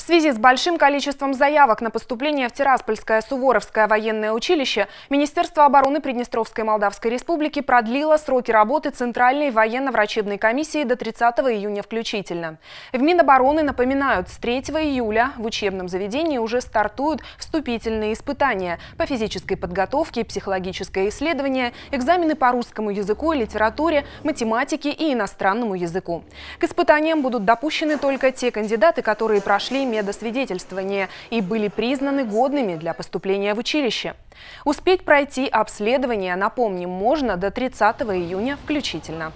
В связи с большим количеством заявок на поступление в Тираспольское Суворовское военное училище, Министерство обороны Приднестровской Молдавской Республики продлило сроки работы Центральной военно-врачебной комиссии до 30 июня включительно. В Минобороны напоминают, с 3 июля в учебном заведении уже стартуют вступительные испытания по физической подготовке, психологическое исследование, экзамены по русскому языку и литературе, математике и иностранному языку. К испытаниям будут допущены только те кандидаты, которые прошли медосвидетельствования и были признаны годными для поступления в училище. Успеть пройти обследование, напомним, можно до 30 июня включительно.